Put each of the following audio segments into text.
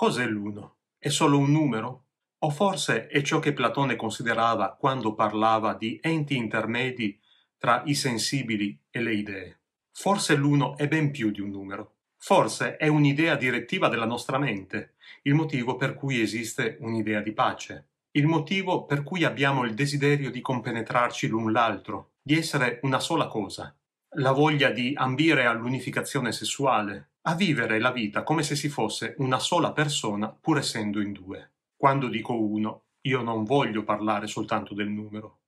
Cos'è l'uno? È solo un numero? O forse è ciò che Platone considerava quando parlava di enti intermedi tra i sensibili e le idee. Forse l'uno è ben più di un numero. Forse è un'idea direttiva della nostra mente, il motivo per cui esiste un'idea di pace, il motivo per cui abbiamo il desiderio di compenetrarci l'un l'altro, di essere una sola cosa, la voglia di ambire all'unificazione sessuale, a vivere la vita come se si fosse una sola persona pur essendo in due. Quando dico uno, io non voglio parlare soltanto del numero,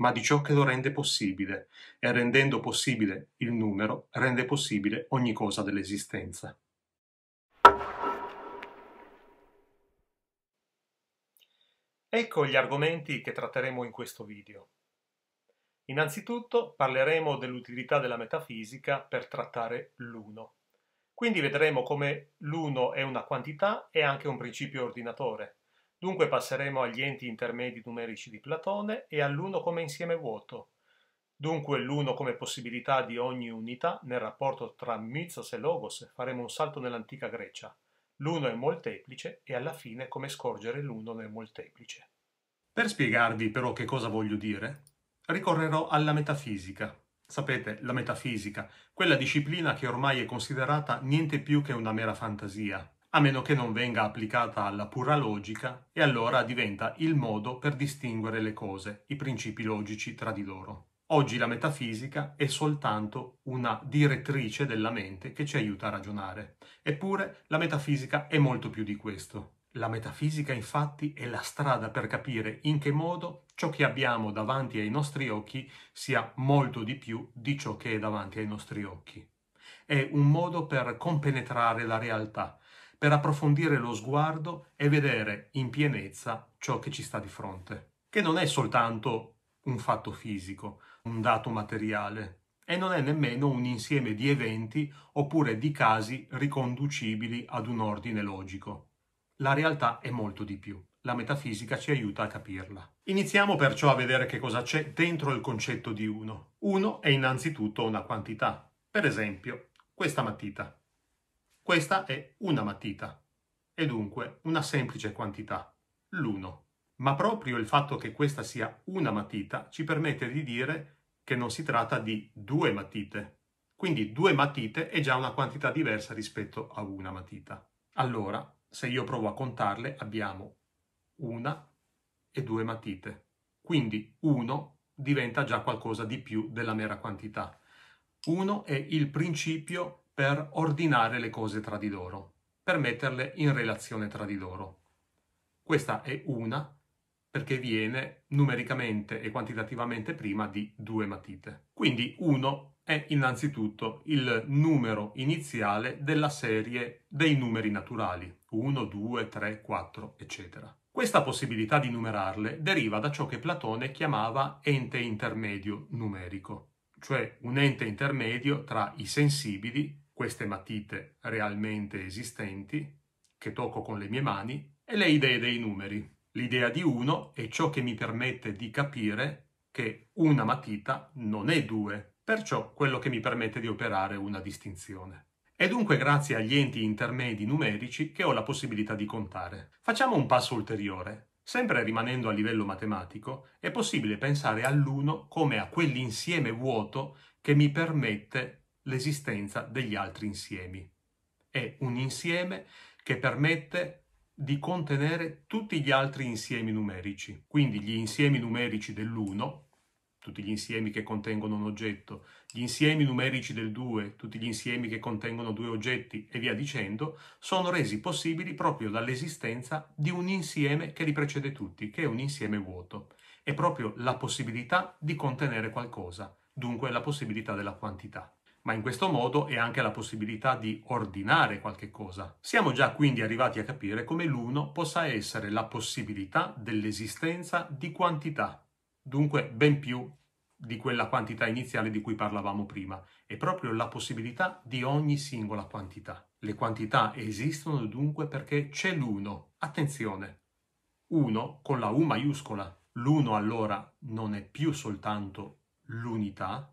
ma di ciò che lo rende possibile, e rendendo possibile il numero, rende possibile ogni cosa dell'esistenza. Ecco gli argomenti che tratteremo in questo video. Innanzitutto parleremo dell'utilità della metafisica per trattare l'uno. Quindi vedremo come l'uno è una quantità e anche un principio ordinatore. Dunque passeremo agli enti intermedi numerici di Platone e all'uno come insieme vuoto. Dunque l'uno come possibilità di ogni unità nel rapporto tra mitos e logos faremo un salto nell'antica Grecia. L'uno è molteplice e alla fine come scorgere l'uno nel molteplice. Per spiegarvi però che cosa voglio dire, ricorrerò alla metafisica. Sapete, la metafisica, quella disciplina che ormai è considerata niente più che una mera fantasia, a meno che non venga applicata alla pura logica e allora diventa il modo per distinguere le cose, i principi logici tra di loro. Oggi la metafisica è soltanto una direttrice della mente che ci aiuta a ragionare. Eppure la metafisica è molto più di questo. La metafisica infatti è la strada per capire in che modo ciò che abbiamo davanti ai nostri occhi sia molto di più di ciò che è davanti ai nostri occhi. È un modo per compenetrare la realtà, per approfondire lo sguardo e vedere in pienezza ciò che ci sta di fronte, che non è soltanto un fatto fisico, un dato materiale, e non è nemmeno un insieme di eventi oppure di casi riconducibili ad un ordine logico. La realtà è molto di più. La metafisica ci aiuta a capirla. Iniziamo perciò a vedere che cosa c'è dentro il concetto di uno. Uno è innanzitutto una quantità. Per esempio, questa matita. Questa è una matita e dunque una semplice quantità, L'uno. Ma proprio il fatto che questa sia una matita ci permette di dire che non si tratta di due matite. Quindi due matite è già una quantità diversa rispetto a una matita. Allora, se io provo a contarle, abbiamo una e due matite. Quindi 1 diventa già qualcosa di più della mera quantità. 1 è il principio per ordinare le cose tra di loro, per metterle in relazione tra di loro. Questa è una perché viene numericamente e quantitativamente prima di due matite. Quindi 1 è innanzitutto il numero iniziale della serie dei numeri naturali 1, 2, 3, 4, eccetera. Questa possibilità di numerarle deriva da ciò che Platone chiamava ente intermedio numerico, cioè un ente intermedio tra i sensibili, queste matite realmente esistenti, che tocco con le mie mani, e le idee dei numeri. L'idea di uno è ciò che mi permette di capire che una matita non è due, perciò quello che mi permette di operare una distinzione. È dunque grazie agli enti intermedi numerici che ho la possibilità di contare. Facciamo un passo ulteriore. Sempre rimanendo a livello matematico, è possibile pensare all'1 come a quell'insieme vuoto che mi permette l'esistenza degli altri insiemi. È un insieme che permette di contenere tutti gli altri insiemi numerici. Quindi gli insiemi numerici dell'1 tutti gli insiemi che contengono un oggetto, gli insiemi numerici del 2, tutti gli insiemi che contengono due oggetti e via dicendo, sono resi possibili proprio dall'esistenza di un insieme che li precede tutti, che è un insieme vuoto. È proprio la possibilità di contenere qualcosa, dunque la possibilità della quantità. Ma in questo modo è anche la possibilità di ordinare qualche cosa. Siamo già quindi arrivati a capire come l'uno possa essere la possibilità dell'esistenza di quantità, dunque ben più di quella quantità iniziale di cui parlavamo prima, è proprio la possibilità di ogni singola quantità. Le quantità esistono dunque perché c'è l'uno. Attenzione, uno con la U maiuscola. L'uno allora non è più soltanto l'unità,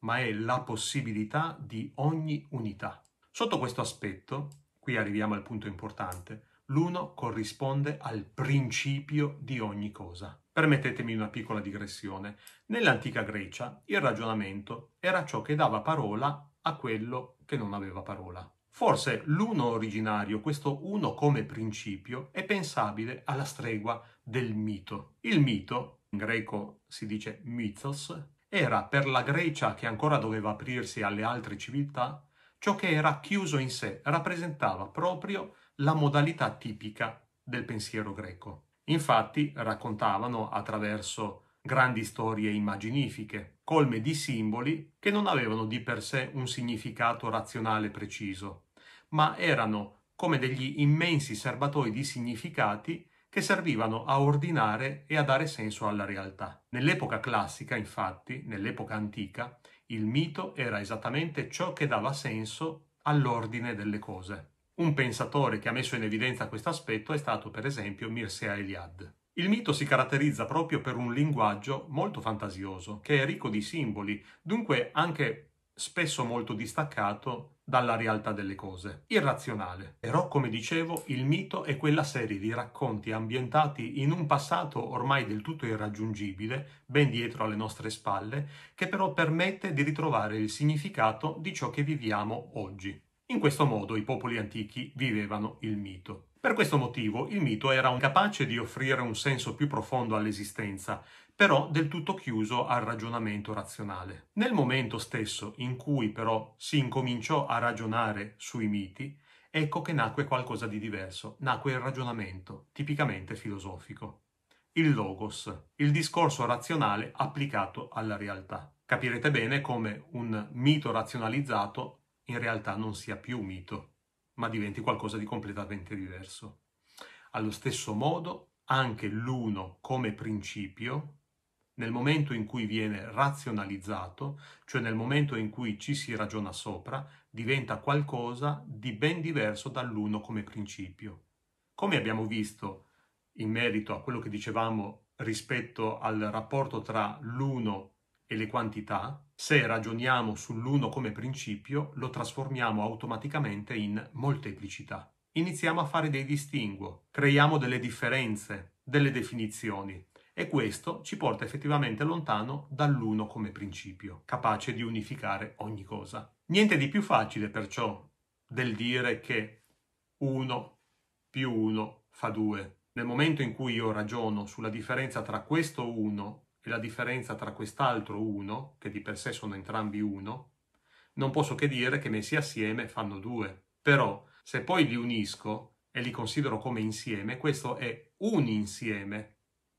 ma è la possibilità di ogni unità. Sotto questo aspetto, qui arriviamo al punto importante, L'uno corrisponde al principio di ogni cosa. Permettetemi una piccola digressione. Nell'antica Grecia il ragionamento era ciò che dava parola a quello che non aveva parola. Forse l'uno originario, questo uno come principio, è pensabile alla stregua del mito. Il mito, in greco si dice mythos, era per la Grecia che ancora doveva aprirsi alle altre civiltà, ciò che era chiuso in sé rappresentava proprio la modalità tipica del pensiero greco. Infatti raccontavano attraverso grandi storie immaginifiche, colme di simboli che non avevano di per sé un significato razionale preciso, ma erano come degli immensi serbatoi di significati che servivano a ordinare e a dare senso alla realtà. Nell'epoca classica, infatti, nell'epoca antica, il mito era esattamente ciò che dava senso all'ordine delle cose. Un pensatore che ha messo in evidenza questo aspetto è stato per esempio Mircea Eliade. Il mito si caratterizza proprio per un linguaggio molto fantasioso, che è ricco di simboli, dunque anche spesso molto distaccato dalla realtà delle cose, irrazionale. Però, come dicevo, il mito è quella serie di racconti ambientati in un passato ormai del tutto irraggiungibile, ben dietro alle nostre spalle, che però permette di ritrovare il significato di ciò che viviamo oggi. In questo modo i popoli antichi vivevano il mito. Per questo motivo il mito era capace di offrire un senso più profondo all'esistenza, però del tutto chiuso al ragionamento razionale. Nel momento stesso in cui però si incominciò a ragionare sui miti, ecco che nacque qualcosa di diverso, nacque il ragionamento, tipicamente filosofico. Il logos, il discorso razionale applicato alla realtà. Capirete bene come un mito razionalizzato in realtà non sia più mito, ma diventi qualcosa di completamente diverso. Allo stesso modo, anche l'uno come principio, nel momento in cui viene razionalizzato, cioè nel momento in cui ci si ragiona sopra, diventa qualcosa di ben diverso dall'uno come principio. Come abbiamo visto in merito a quello che dicevamo rispetto al rapporto tra l'uno e le quantità, se ragioniamo sull'1 come principio, lo trasformiamo automaticamente in molteplicità. Iniziamo a fare dei distinguo, creiamo delle differenze, delle definizioni e questo ci porta effettivamente lontano dall'uno come principio, capace di unificare ogni cosa. Niente di più facile perciò del dire che 1 più 1 fa 2. Nel momento in cui io ragiono sulla differenza tra questo 1 e la differenza tra quest'altro uno, che di per sé sono entrambi uno, non posso che dire che messi assieme fanno due. Però se poi li unisco e li considero come insieme, questo è un insieme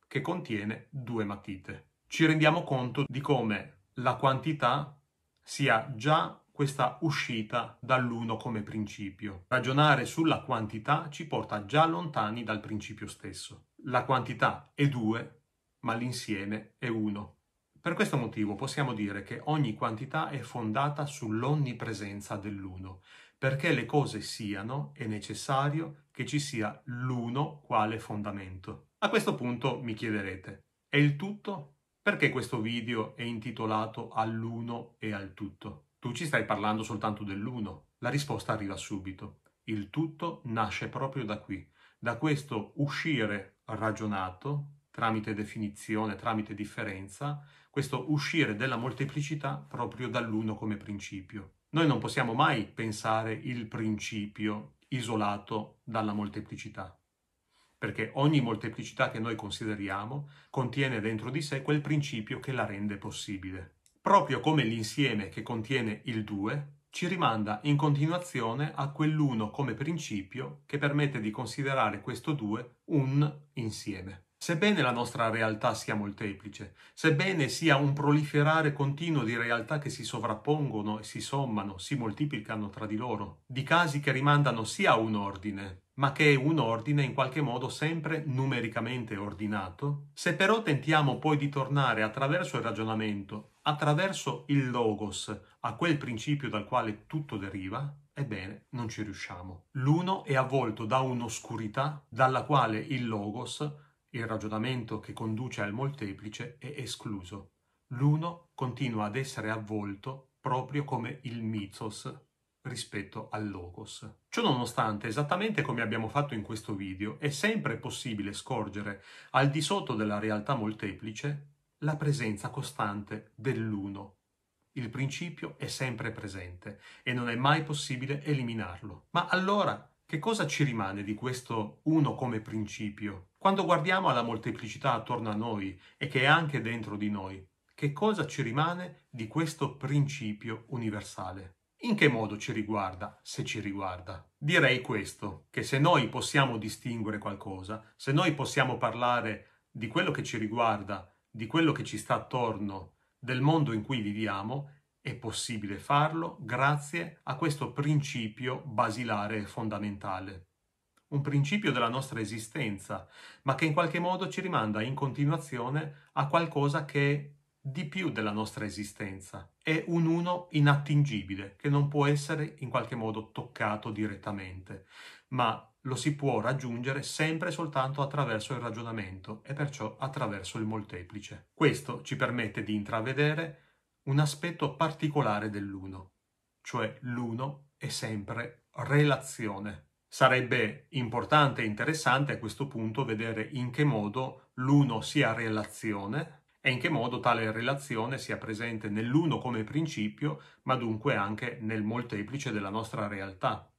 che contiene due matite. Ci rendiamo conto di come la quantità sia già questa uscita dall'uno come principio. Ragionare sulla quantità ci porta già lontani dal principio stesso. La quantità è due ma l'insieme è uno. Per questo motivo possiamo dire che ogni quantità è fondata sull'onnipresenza dell'uno. Perché le cose siano, è necessario che ci sia l'uno quale fondamento. A questo punto mi chiederete, è il tutto? Perché questo video è intitolato all'uno e al tutto? Tu ci stai parlando soltanto dell'uno. La risposta arriva subito. Il tutto nasce proprio da qui, da questo uscire ragionato, tramite definizione, tramite differenza, questo uscire della molteplicità proprio dall'uno come principio. Noi non possiamo mai pensare il principio isolato dalla molteplicità, perché ogni molteplicità che noi consideriamo contiene dentro di sé quel principio che la rende possibile. Proprio come l'insieme che contiene il 2 ci rimanda in continuazione a quell'uno come principio che permette di considerare questo 2 un insieme. Sebbene la nostra realtà sia molteplice, sebbene sia un proliferare continuo di realtà che si sovrappongono e si sommano, si moltiplicano tra di loro, di casi che rimandano sia a un ordine, ma che è un ordine in qualche modo sempre numericamente ordinato, se però tentiamo poi di tornare attraverso il ragionamento, attraverso il logos, a quel principio dal quale tutto deriva, Ebbene, non ci riusciamo. L'uno è avvolto da un'oscurità dalla quale il logos il ragionamento che conduce al molteplice è escluso. L'uno continua ad essere avvolto proprio come il mitos rispetto al logos. Ciononostante, esattamente come abbiamo fatto in questo video, è sempre possibile scorgere al di sotto della realtà molteplice la presenza costante dell'uno. Il principio è sempre presente e non è mai possibile eliminarlo. Ma allora, che cosa ci rimane di questo uno come principio quando guardiamo alla molteplicità attorno a noi e che è anche dentro di noi, che cosa ci rimane di questo principio universale? In che modo ci riguarda, se ci riguarda? Direi questo, che se noi possiamo distinguere qualcosa, se noi possiamo parlare di quello che ci riguarda, di quello che ci sta attorno, del mondo in cui viviamo, è possibile farlo grazie a questo principio basilare e fondamentale un principio della nostra esistenza, ma che in qualche modo ci rimanda in continuazione a qualcosa che è di più della nostra esistenza. È un uno inattingibile, che non può essere in qualche modo toccato direttamente, ma lo si può raggiungere sempre e soltanto attraverso il ragionamento e perciò attraverso il molteplice. Questo ci permette di intravedere un aspetto particolare dell'uno, cioè l'uno è sempre relazione. Sarebbe importante e interessante a questo punto vedere in che modo l'uno sia relazione e in che modo tale relazione sia presente nell'uno come principio, ma dunque anche nel molteplice della nostra realtà.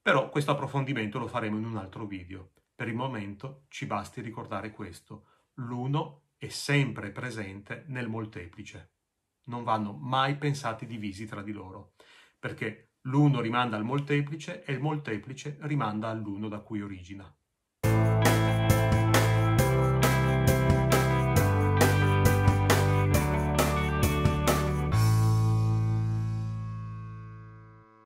Però questo approfondimento lo faremo in un altro video. Per il momento ci basti ricordare questo. L'uno è sempre presente nel molteplice. Non vanno mai pensati divisi tra di loro, perché L'uno rimanda al molteplice e il molteplice rimanda all'uno da cui origina.